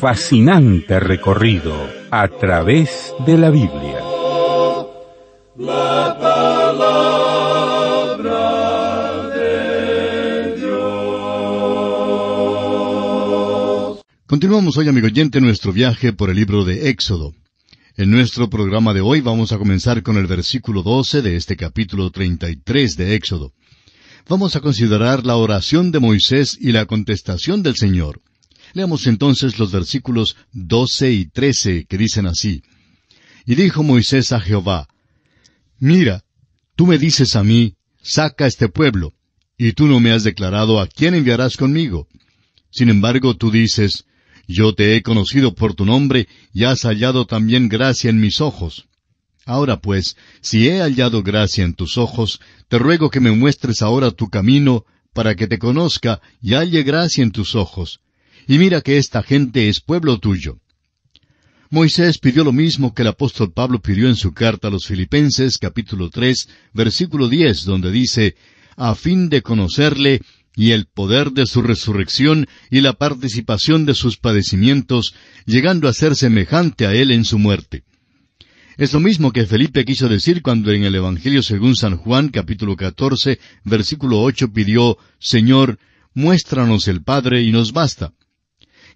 fascinante recorrido a través de la Biblia. Continuamos hoy, amigo oyente, nuestro viaje por el libro de Éxodo. En nuestro programa de hoy vamos a comenzar con el versículo 12 de este capítulo 33 de Éxodo. Vamos a considerar la oración de Moisés y la contestación del Señor. Leamos entonces los versículos doce y trece que dicen así. Y dijo Moisés a Jehová, Mira, tú me dices a mí, saca este pueblo, y tú no me has declarado a quién enviarás conmigo. Sin embargo, tú dices, Yo te he conocido por tu nombre, y has hallado también gracia en mis ojos. Ahora pues, si he hallado gracia en tus ojos, te ruego que me muestres ahora tu camino, para que te conozca y halle gracia en tus ojos, y mira que esta gente es pueblo tuyo. Moisés pidió lo mismo que el apóstol Pablo pidió en su carta a los Filipenses capítulo 3 versículo 10 donde dice, a fin de conocerle y el poder de su resurrección y la participación de sus padecimientos, llegando a ser semejante a él en su muerte. Es lo mismo que Felipe quiso decir cuando en el Evangelio según San Juan capítulo 14 versículo 8 pidió, Señor, muéstranos el Padre y nos basta.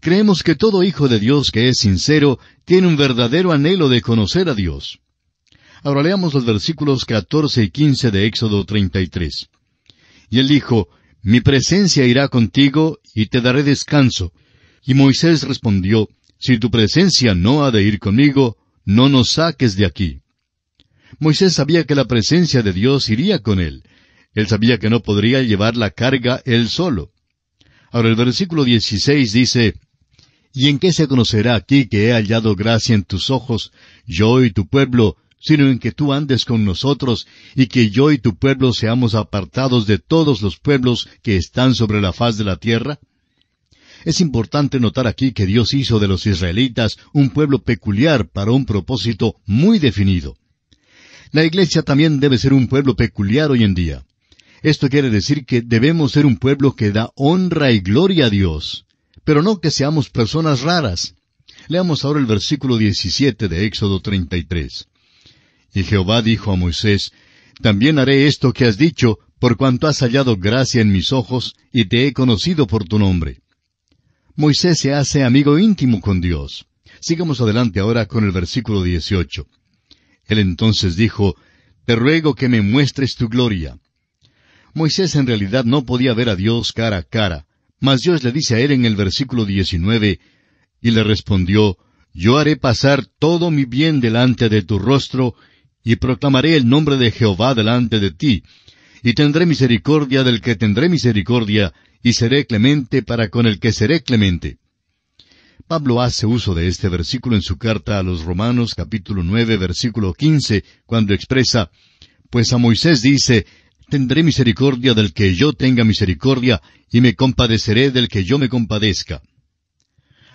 Creemos que todo hijo de Dios que es sincero tiene un verdadero anhelo de conocer a Dios. Ahora leamos los versículos 14 y 15 de Éxodo 33. Y él dijo, Mi presencia irá contigo y te daré descanso. Y Moisés respondió, Si tu presencia no ha de ir conmigo, no nos saques de aquí. Moisés sabía que la presencia de Dios iría con él. Él sabía que no podría llevar la carga él solo. Ahora el versículo 16 dice, ¿Y en qué se conocerá aquí que he hallado gracia en tus ojos, yo y tu pueblo, sino en que tú andes con nosotros, y que yo y tu pueblo seamos apartados de todos los pueblos que están sobre la faz de la tierra? Es importante notar aquí que Dios hizo de los israelitas un pueblo peculiar para un propósito muy definido. La iglesia también debe ser un pueblo peculiar hoy en día. Esto quiere decir que debemos ser un pueblo que da honra y gloria a Dios. Pero no que seamos personas raras. Leamos ahora el versículo 17 de Éxodo 33. Y Jehová dijo a Moisés, También haré esto que has dicho, por cuanto has hallado gracia en mis ojos, y te he conocido por tu nombre. Moisés se hace amigo íntimo con Dios. Sigamos adelante ahora con el versículo 18. Él entonces dijo, Te ruego que me muestres tu gloria. Moisés en realidad no podía ver a Dios cara a cara, mas Dios le dice a él en el versículo 19, y le respondió, Yo haré pasar todo mi bien delante de tu rostro, y proclamaré el nombre de Jehová delante de ti, y tendré misericordia del que tendré misericordia, y seré clemente para con el que seré clemente. Pablo hace uso de este versículo en su carta a los Romanos capítulo nueve versículo quince, cuando expresa, Pues a Moisés dice, tendré misericordia del que yo tenga misericordia, y me compadeceré del que yo me compadezca.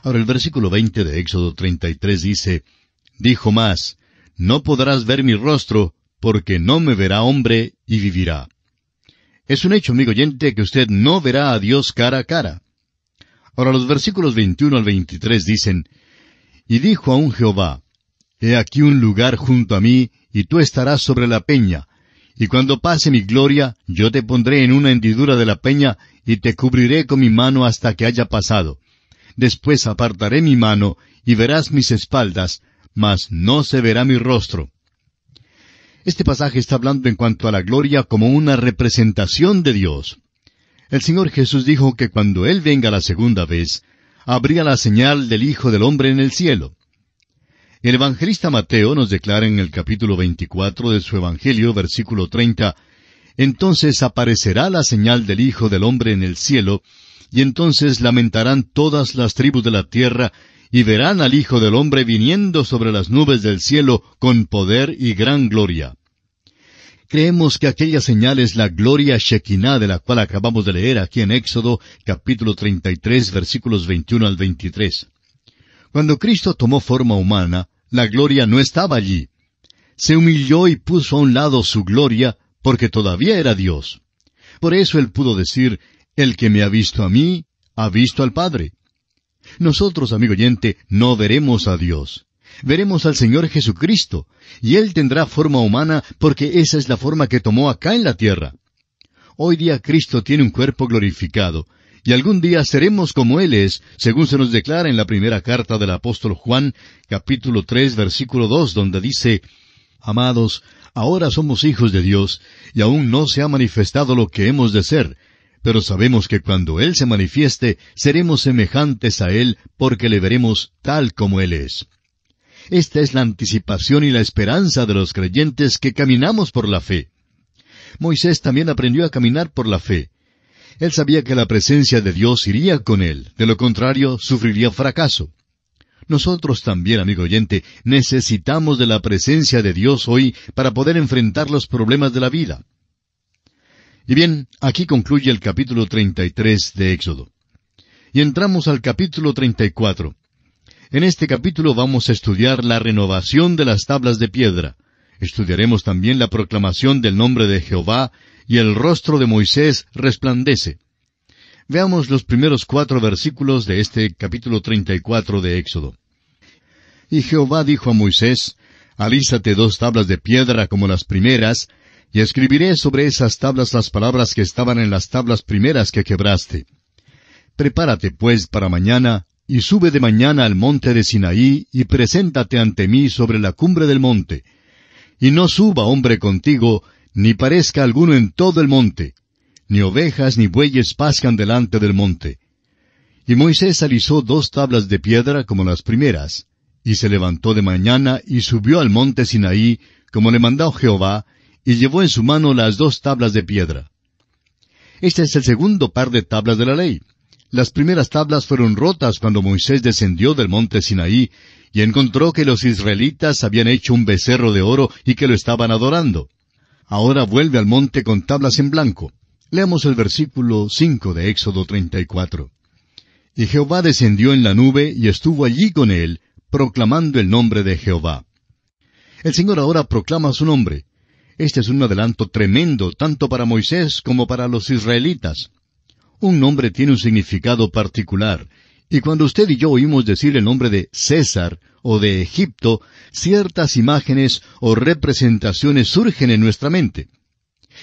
Ahora el versículo 20 de Éxodo 33 dice, Dijo más, No podrás ver mi rostro, porque no me verá hombre y vivirá. Es un hecho, amigo oyente, que usted no verá a Dios cara a cara. Ahora los versículos 21 al 23 dicen, Y dijo un Jehová, He aquí un lugar junto a mí, y tú estarás sobre la peña, y cuando pase mi gloria, yo te pondré en una hendidura de la peña y te cubriré con mi mano hasta que haya pasado. Después apartaré mi mano y verás mis espaldas, mas no se verá mi rostro. Este pasaje está hablando en cuanto a la gloria como una representación de Dios. El Señor Jesús dijo que cuando Él venga la segunda vez, habría la señal del Hijo del Hombre en el cielo. El evangelista Mateo nos declara en el capítulo 24 de su Evangelio, versículo 30, Entonces aparecerá la señal del Hijo del Hombre en el cielo, y entonces lamentarán todas las tribus de la tierra, y verán al Hijo del Hombre viniendo sobre las nubes del cielo con poder y gran gloria. Creemos que aquella señal es la gloria Shekinah de la cual acabamos de leer aquí en Éxodo, capítulo 33, versículos 21 al 23. Cuando Cristo tomó forma humana, la gloria no estaba allí. Se humilló y puso a un lado su gloria, porque todavía era Dios. Por eso él pudo decir, El que me ha visto a mí, ha visto al Padre. Nosotros, amigo oyente, no veremos a Dios. Veremos al Señor Jesucristo, y Él tendrá forma humana porque esa es la forma que tomó acá en la tierra. Hoy día Cristo tiene un cuerpo glorificado, y algún día seremos como Él es, según se nos declara en la primera carta del apóstol Juan, capítulo 3, versículo 2, donde dice, Amados, ahora somos hijos de Dios, y aún no se ha manifestado lo que hemos de ser, pero sabemos que cuando Él se manifieste, seremos semejantes a Él, porque le veremos tal como Él es. Esta es la anticipación y la esperanza de los creyentes que caminamos por la fe. Moisés también aprendió a caminar por la fe. Él sabía que la presencia de Dios iría con él, de lo contrario sufriría fracaso. Nosotros también, amigo oyente, necesitamos de la presencia de Dios hoy para poder enfrentar los problemas de la vida. Y bien, aquí concluye el capítulo 33 de Éxodo. Y entramos al capítulo 34. En este capítulo vamos a estudiar la renovación de las tablas de piedra. Estudiaremos también la proclamación del nombre de Jehová y el rostro de Moisés resplandece. Veamos los primeros cuatro versículos de este capítulo 34 de Éxodo. Y Jehová dijo a Moisés, Alízate dos tablas de piedra como las primeras, y escribiré sobre esas tablas las palabras que estaban en las tablas primeras que quebraste. Prepárate pues para mañana, y sube de mañana al monte de Sinaí, y preséntate ante mí sobre la cumbre del monte. Y no suba hombre contigo, ni parezca alguno en todo el monte, ni ovejas ni bueyes pascan delante del monte. Y Moisés alisó dos tablas de piedra como las primeras, y se levantó de mañana y subió al monte Sinaí, como le mandó Jehová, y llevó en su mano las dos tablas de piedra. Este es el segundo par de tablas de la ley. Las primeras tablas fueron rotas cuando Moisés descendió del monte Sinaí y encontró que los israelitas habían hecho un becerro de oro y que lo estaban adorando ahora vuelve al monte con tablas en blanco. Leamos el versículo 5 de Éxodo 34. Y Jehová descendió en la nube y estuvo allí con él, proclamando el nombre de Jehová. El Señor ahora proclama su nombre. Este es un adelanto tremendo tanto para Moisés como para los israelitas. Un nombre tiene un significado particular, y cuando usted y yo oímos decir el nombre de César, o de Egipto, ciertas imágenes o representaciones surgen en nuestra mente.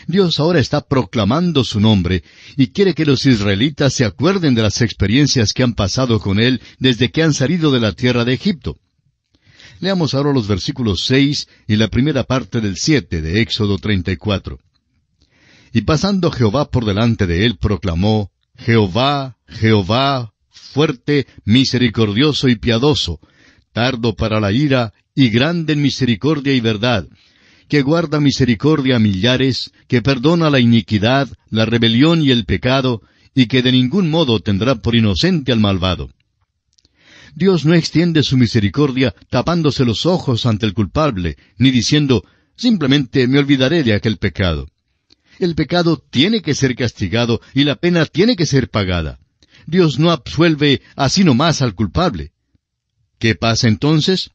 Dios ahora está proclamando su nombre y quiere que los israelitas se acuerden de las experiencias que han pasado con él desde que han salido de la tierra de Egipto. Leamos ahora los versículos 6 y la primera parte del siete de Éxodo 34. Y pasando Jehová por delante de él, proclamó, Jehová, Jehová, fuerte, misericordioso y piadoso, tardo para la ira y grande en misericordia y verdad, que guarda misericordia a millares, que perdona la iniquidad, la rebelión y el pecado, y que de ningún modo tendrá por inocente al malvado. Dios no extiende su misericordia tapándose los ojos ante el culpable, ni diciendo, simplemente me olvidaré de aquel pecado. El pecado tiene que ser castigado y la pena tiene que ser pagada. Dios no absuelve así nomás al culpable. ¿Qué pasa entonces?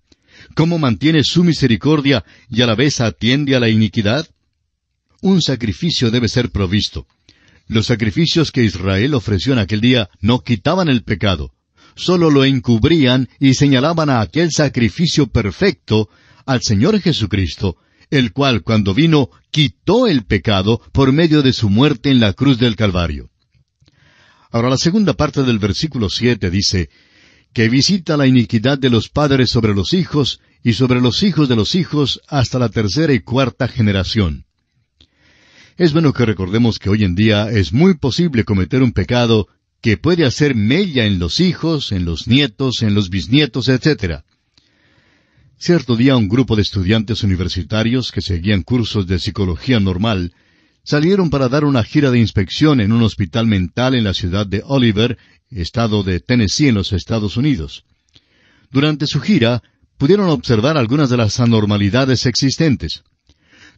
¿Cómo mantiene su misericordia y a la vez atiende a la iniquidad? Un sacrificio debe ser provisto. Los sacrificios que Israel ofreció en aquel día no quitaban el pecado, solo lo encubrían y señalaban a aquel sacrificio perfecto, al Señor Jesucristo, el cual cuando vino quitó el pecado por medio de su muerte en la cruz del Calvario. Ahora la segunda parte del versículo siete dice, que visita la iniquidad de los padres sobre los hijos y sobre los hijos de los hijos hasta la tercera y cuarta generación. Es bueno que recordemos que hoy en día es muy posible cometer un pecado que puede hacer mella en los hijos, en los nietos, en los bisnietos, etc. Cierto día un grupo de estudiantes universitarios que seguían cursos de psicología normal salieron para dar una gira de inspección en un hospital mental en la ciudad de Oliver, estado de Tennessee en los Estados Unidos. Durante su gira, pudieron observar algunas de las anormalidades existentes.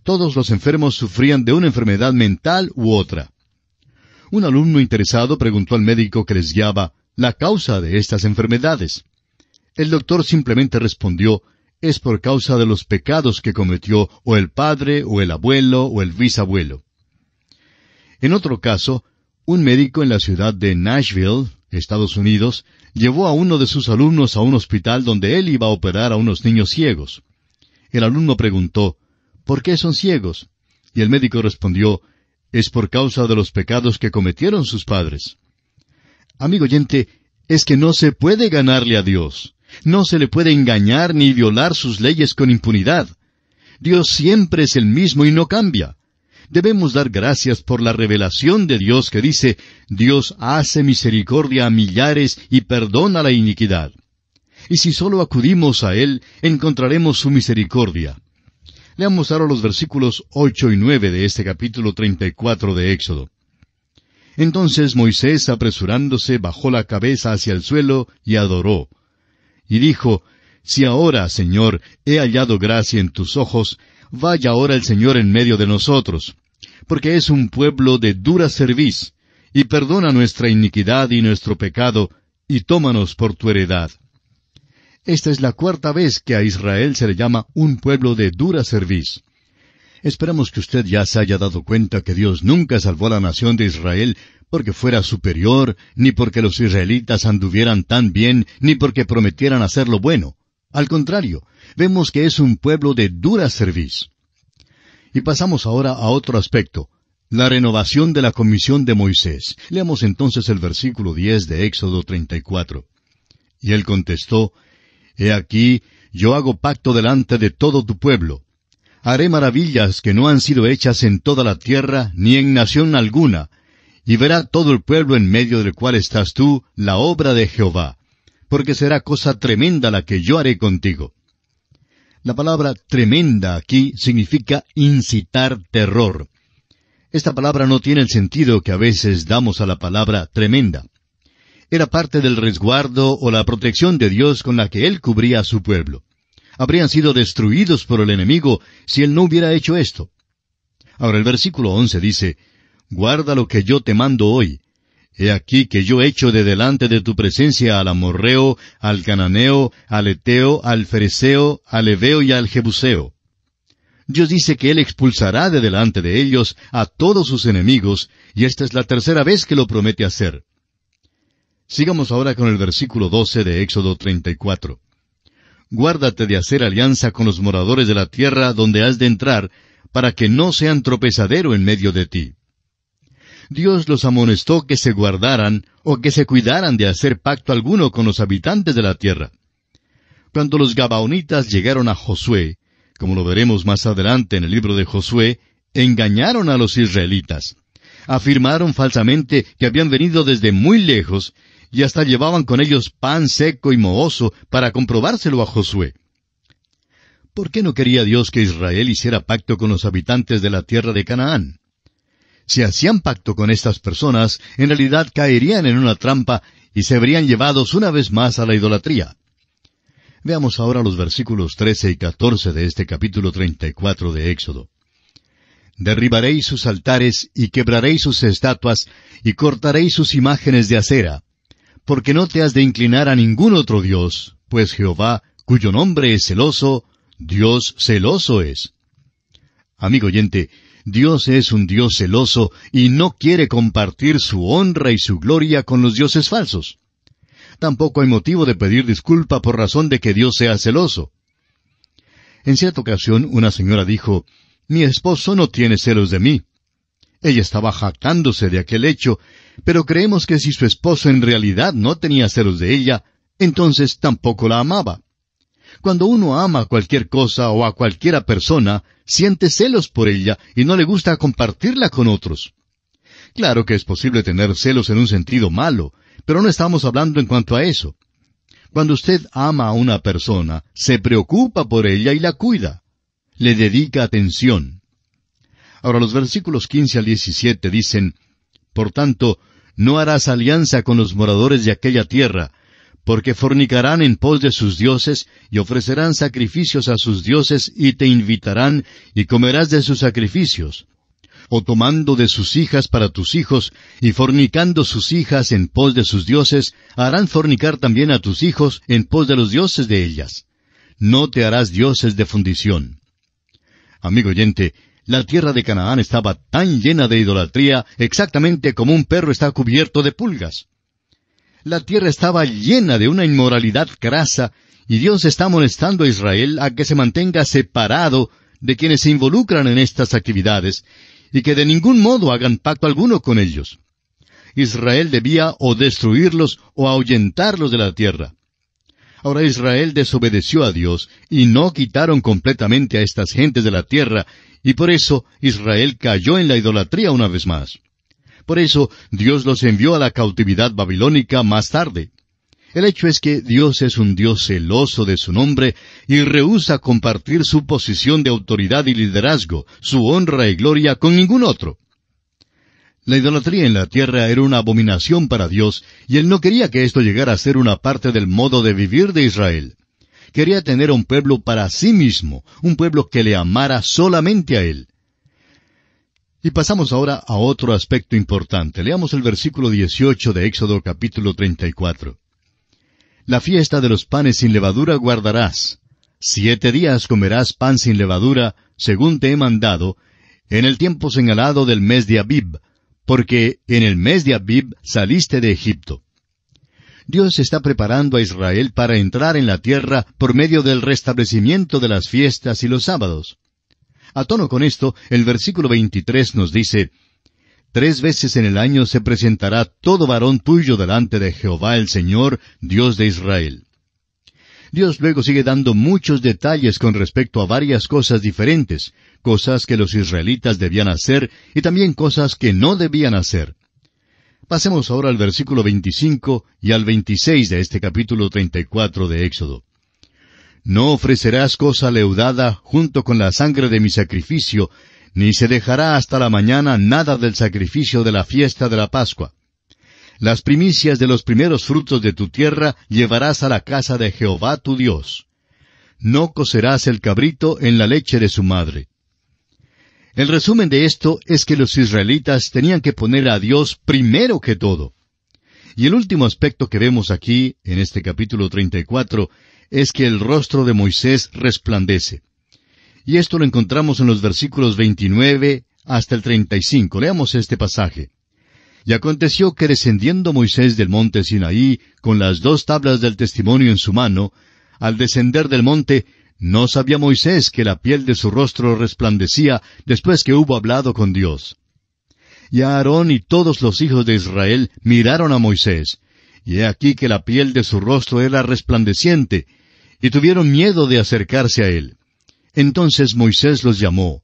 Todos los enfermos sufrían de una enfermedad mental u otra. Un alumno interesado preguntó al médico que les guiaba la causa de estas enfermedades. El doctor simplemente respondió, es por causa de los pecados que cometió o el padre o el abuelo o el bisabuelo. En otro caso, un médico en la ciudad de Nashville, Estados Unidos, llevó a uno de sus alumnos a un hospital donde él iba a operar a unos niños ciegos. El alumno preguntó, ¿por qué son ciegos? Y el médico respondió, es por causa de los pecados que cometieron sus padres. Amigo oyente, es que no se puede ganarle a Dios. No se le puede engañar ni violar sus leyes con impunidad. Dios siempre es el mismo y no cambia debemos dar gracias por la revelación de Dios que dice, Dios hace misericordia a millares y perdona la iniquidad. Y si solo acudimos a Él, encontraremos su misericordia. Leamos ahora los versículos ocho y nueve de este capítulo treinta y cuatro de Éxodo. Entonces Moisés, apresurándose, bajó la cabeza hacia el suelo y adoró. Y dijo, Si ahora, Señor, he hallado gracia en tus ojos, vaya ahora el Señor en medio de nosotros, porque es un pueblo de dura cerviz, y perdona nuestra iniquidad y nuestro pecado, y tómanos por tu heredad. Esta es la cuarta vez que a Israel se le llama un pueblo de dura cerviz. Esperamos que usted ya se haya dado cuenta que Dios nunca salvó a la nación de Israel porque fuera superior, ni porque los israelitas anduvieran tan bien, ni porque prometieran hacerlo bueno. Al contrario, vemos que es un pueblo de dura cerviz. Y pasamos ahora a otro aspecto, la renovación de la comisión de Moisés. Leamos entonces el versículo 10 de Éxodo 34. Y él contestó, He aquí, yo hago pacto delante de todo tu pueblo. Haré maravillas que no han sido hechas en toda la tierra, ni en nación alguna, y verá todo el pueblo en medio del cual estás tú la obra de Jehová, porque será cosa tremenda la que yo haré contigo. La palabra tremenda aquí significa incitar terror. Esta palabra no tiene el sentido que a veces damos a la palabra tremenda. Era parte del resguardo o la protección de Dios con la que él cubría a su pueblo. Habrían sido destruidos por el enemigo si él no hubiera hecho esto. Ahora el versículo once dice, Guarda lo que yo te mando hoy, He aquí que yo echo de delante de tu presencia al amorreo, al cananeo, al eteo, al fereceo, al heveo y al jebuseo. Dios dice que Él expulsará de delante de ellos a todos sus enemigos, y esta es la tercera vez que lo promete hacer. Sigamos ahora con el versículo 12 de Éxodo 34. Guárdate de hacer alianza con los moradores de la tierra donde has de entrar, para que no sean tropezadero en medio de ti. Dios los amonestó que se guardaran o que se cuidaran de hacer pacto alguno con los habitantes de la tierra. Cuando los Gabaonitas llegaron a Josué, como lo veremos más adelante en el libro de Josué, engañaron a los israelitas. Afirmaron falsamente que habían venido desde muy lejos y hasta llevaban con ellos pan seco y mohoso para comprobárselo a Josué. ¿Por qué no quería Dios que Israel hiciera pacto con los habitantes de la tierra de Canaán? si hacían pacto con estas personas, en realidad caerían en una trampa y se verían llevados una vez más a la idolatría. Veamos ahora los versículos 13 y 14 de este capítulo 34 de Éxodo. Derribaréis sus altares y quebraréis sus estatuas y cortaréis sus imágenes de acera, porque no te has de inclinar a ningún otro Dios, pues Jehová, cuyo nombre es celoso, Dios celoso es. Amigo oyente, Dios es un Dios celoso y no quiere compartir su honra y su gloria con los dioses falsos. Tampoco hay motivo de pedir disculpa por razón de que Dios sea celoso. En cierta ocasión una señora dijo, Mi esposo no tiene celos de mí. Ella estaba jactándose de aquel hecho, pero creemos que si su esposo en realidad no tenía celos de ella, entonces tampoco la amaba. Cuando uno ama a cualquier cosa o a cualquiera persona, siente celos por ella y no le gusta compartirla con otros. Claro que es posible tener celos en un sentido malo, pero no estamos hablando en cuanto a eso. Cuando usted ama a una persona, se preocupa por ella y la cuida. Le dedica atención. Ahora los versículos 15 al 17 dicen, Por tanto, no harás alianza con los moradores de aquella tierra, porque fornicarán en pos de sus dioses, y ofrecerán sacrificios a sus dioses, y te invitarán, y comerás de sus sacrificios. O tomando de sus hijas para tus hijos, y fornicando sus hijas en pos de sus dioses, harán fornicar también a tus hijos en pos de los dioses de ellas. No te harás dioses de fundición. Amigo oyente, la tierra de Canaán estaba tan llena de idolatría, exactamente como un perro está cubierto de pulgas. La tierra estaba llena de una inmoralidad grasa, y Dios está molestando a Israel a que se mantenga separado de quienes se involucran en estas actividades, y que de ningún modo hagan pacto alguno con ellos. Israel debía o destruirlos o ahuyentarlos de la tierra. Ahora Israel desobedeció a Dios y no quitaron completamente a estas gentes de la tierra, y por eso Israel cayó en la idolatría una vez más. Por eso Dios los envió a la cautividad babilónica más tarde. El hecho es que Dios es un Dios celoso de su nombre y rehúsa compartir su posición de autoridad y liderazgo, su honra y gloria con ningún otro. La idolatría en la tierra era una abominación para Dios y él no quería que esto llegara a ser una parte del modo de vivir de Israel. Quería tener un pueblo para sí mismo, un pueblo que le amara solamente a él. Y pasamos ahora a otro aspecto importante. Leamos el versículo 18 de Éxodo capítulo 34. La fiesta de los panes sin levadura guardarás. Siete días comerás pan sin levadura, según te he mandado, en el tiempo señalado del mes de Abib, porque en el mes de Abib saliste de Egipto. Dios está preparando a Israel para entrar en la tierra por medio del restablecimiento de las fiestas y los sábados. A tono con esto, el versículo 23 nos dice, Tres veces en el año se presentará todo varón tuyo delante de Jehová el Señor, Dios de Israel. Dios luego sigue dando muchos detalles con respecto a varias cosas diferentes, cosas que los israelitas debían hacer y también cosas que no debían hacer. Pasemos ahora al versículo 25 y al 26 de este capítulo 34 de Éxodo. No ofrecerás cosa leudada junto con la sangre de mi sacrificio, ni se dejará hasta la mañana nada del sacrificio de la fiesta de la Pascua. Las primicias de los primeros frutos de tu tierra llevarás a la casa de Jehová tu Dios. No cocerás el cabrito en la leche de su madre. El resumen de esto es que los israelitas tenían que poner a Dios primero que todo. Y el último aspecto que vemos aquí, en este capítulo y 34, es que el rostro de Moisés resplandece. Y esto lo encontramos en los versículos 29 hasta el treinta y cinco. Leamos este pasaje. Y aconteció que descendiendo Moisés del monte Sinaí, con las dos tablas del testimonio en su mano, al descender del monte, no sabía Moisés que la piel de su rostro resplandecía después que hubo hablado con Dios. Y Aarón y todos los hijos de Israel miraron a Moisés, y he aquí que la piel de su rostro era resplandeciente, y tuvieron miedo de acercarse a él. Entonces Moisés los llamó,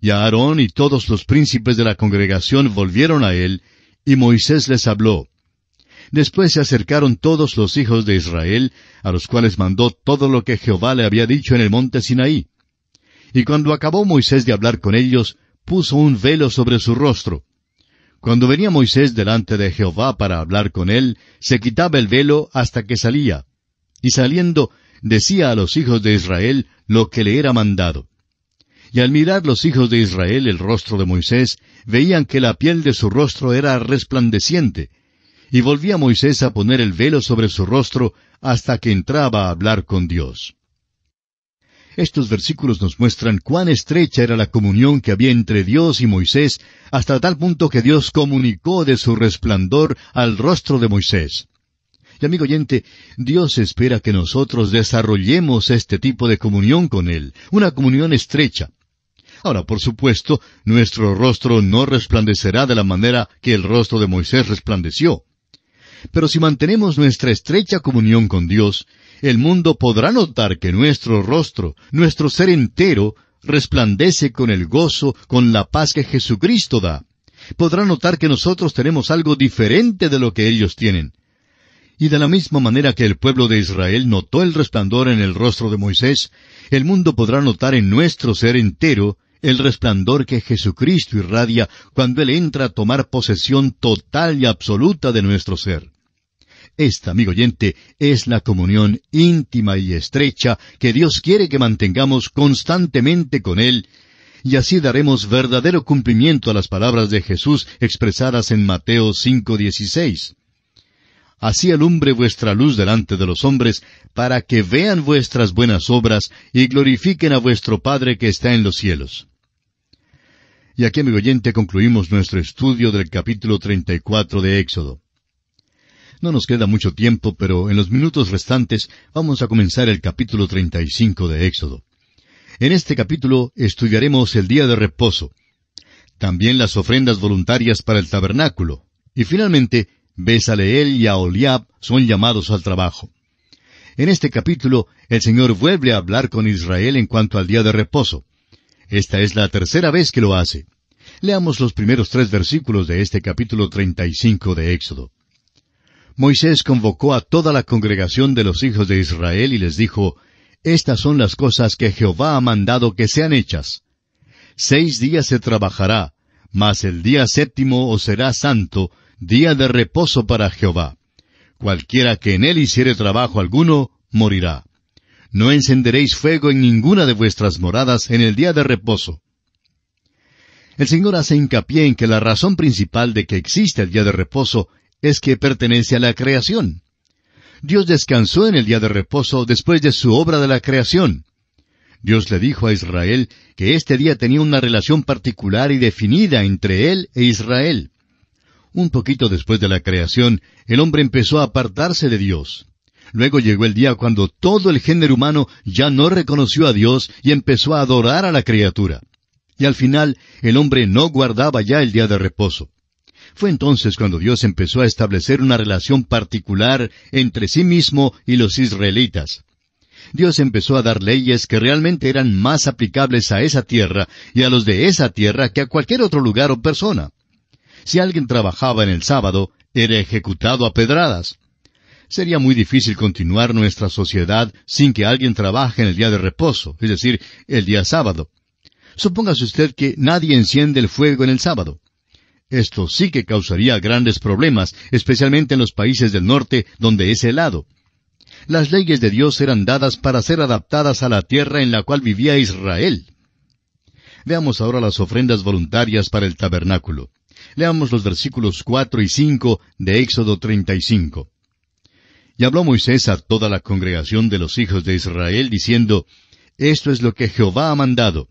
y Aarón y todos los príncipes de la congregación volvieron a él, y Moisés les habló. Después se acercaron todos los hijos de Israel, a los cuales mandó todo lo que Jehová le había dicho en el monte Sinaí. Y cuando acabó Moisés de hablar con ellos, puso un velo sobre su rostro, cuando venía Moisés delante de Jehová para hablar con él, se quitaba el velo hasta que salía. Y saliendo, decía a los hijos de Israel lo que le era mandado. Y al mirar los hijos de Israel el rostro de Moisés, veían que la piel de su rostro era resplandeciente. Y volvía Moisés a poner el velo sobre su rostro hasta que entraba a hablar con Dios. Estos versículos nos muestran cuán estrecha era la comunión que había entre Dios y Moisés, hasta tal punto que Dios comunicó de su resplandor al rostro de Moisés. Y amigo oyente, Dios espera que nosotros desarrollemos este tipo de comunión con Él, una comunión estrecha. Ahora, por supuesto, nuestro rostro no resplandecerá de la manera que el rostro de Moisés resplandeció. Pero si mantenemos nuestra estrecha comunión con Dios, el mundo podrá notar que nuestro rostro, nuestro ser entero, resplandece con el gozo, con la paz que Jesucristo da. Podrá notar que nosotros tenemos algo diferente de lo que ellos tienen. Y de la misma manera que el pueblo de Israel notó el resplandor en el rostro de Moisés, el mundo podrá notar en nuestro ser entero el resplandor que Jesucristo irradia cuando Él entra a tomar posesión total y absoluta de nuestro ser. Esta, amigo oyente, es la comunión íntima y estrecha que Dios quiere que mantengamos constantemente con Él, y así daremos verdadero cumplimiento a las palabras de Jesús expresadas en Mateo 5:16. Así alumbre vuestra luz delante de los hombres, para que vean vuestras buenas obras y glorifiquen a vuestro Padre que está en los cielos. Y aquí, amigo oyente, concluimos nuestro estudio del capítulo 34 de Éxodo. No nos queda mucho tiempo, pero en los minutos restantes vamos a comenzar el capítulo 35 de Éxodo. En este capítulo estudiaremos el día de reposo, también las ofrendas voluntarias para el tabernáculo, y finalmente Besaleel y Aholiab son llamados al trabajo. En este capítulo, el Señor vuelve a hablar con Israel en cuanto al día de reposo. Esta es la tercera vez que lo hace. Leamos los primeros tres versículos de este capítulo 35 de Éxodo. Moisés convocó a toda la congregación de los hijos de Israel y les dijo, Estas son las cosas que Jehová ha mandado que sean hechas. Seis días se trabajará, mas el día séptimo os será santo, día de reposo para Jehová. Cualquiera que en él hiciere trabajo alguno, morirá. No encenderéis fuego en ninguna de vuestras moradas en el día de reposo. El Señor hace hincapié en que la razón principal de que existe el día de reposo es que pertenece a la creación. Dios descansó en el día de reposo después de su obra de la creación. Dios le dijo a Israel que este día tenía una relación particular y definida entre él e Israel. Un poquito después de la creación, el hombre empezó a apartarse de Dios. Luego llegó el día cuando todo el género humano ya no reconoció a Dios y empezó a adorar a la criatura. Y al final, el hombre no guardaba ya el día de reposo. Fue entonces cuando Dios empezó a establecer una relación particular entre sí mismo y los israelitas. Dios empezó a dar leyes que realmente eran más aplicables a esa tierra y a los de esa tierra que a cualquier otro lugar o persona. Si alguien trabajaba en el sábado, era ejecutado a pedradas. Sería muy difícil continuar nuestra sociedad sin que alguien trabaje en el día de reposo, es decir, el día sábado. Supóngase usted que nadie enciende el fuego en el sábado. Esto sí que causaría grandes problemas, especialmente en los países del norte, donde es helado. Las leyes de Dios eran dadas para ser adaptadas a la tierra en la cual vivía Israel. Veamos ahora las ofrendas voluntarias para el tabernáculo. Leamos los versículos cuatro y cinco de Éxodo 35. Y habló Moisés a toda la congregación de los hijos de Israel, diciendo, Esto es lo que Jehová ha mandado.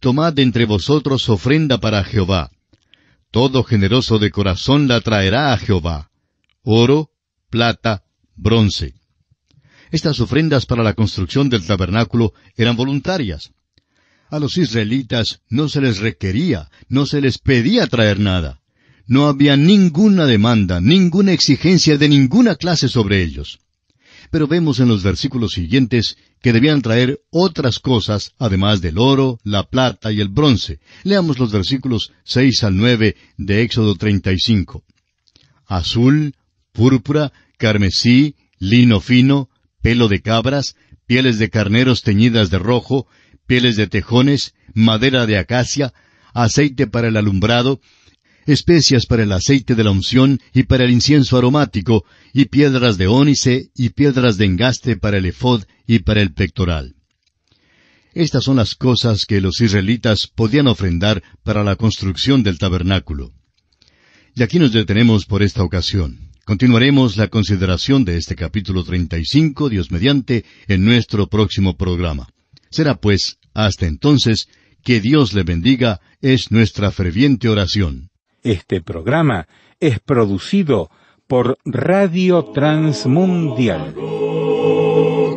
Tomad entre vosotros ofrenda para Jehová todo generoso de corazón la traerá a Jehová. Oro, plata, bronce. Estas ofrendas para la construcción del tabernáculo eran voluntarias. A los israelitas no se les requería, no se les pedía traer nada. No había ninguna demanda, ninguna exigencia de ninguna clase sobre ellos. Pero vemos en los versículos siguientes que debían traer otras cosas además del oro, la plata y el bronce. Leamos los versículos 6 al 9 de Éxodo 35. Azul, púrpura, carmesí, lino fino, pelo de cabras, pieles de carneros teñidas de rojo, pieles de tejones, madera de acacia, aceite para el alumbrado, especias para el aceite de la unción y para el incienso aromático, y piedras de ónice y piedras de engaste para el efod y para el pectoral. Estas son las cosas que los israelitas podían ofrendar para la construcción del tabernáculo. Y aquí nos detenemos por esta ocasión. Continuaremos la consideración de este capítulo treinta y cinco, Dios mediante, en nuestro próximo programa. Será pues, hasta entonces, que Dios le bendiga, es nuestra ferviente oración. Este programa es producido por Radio Transmundial.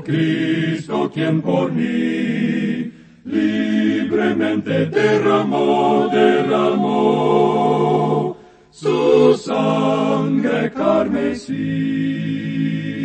Cristo, quien por mí libremente derramó, derramó su sangre carmesí.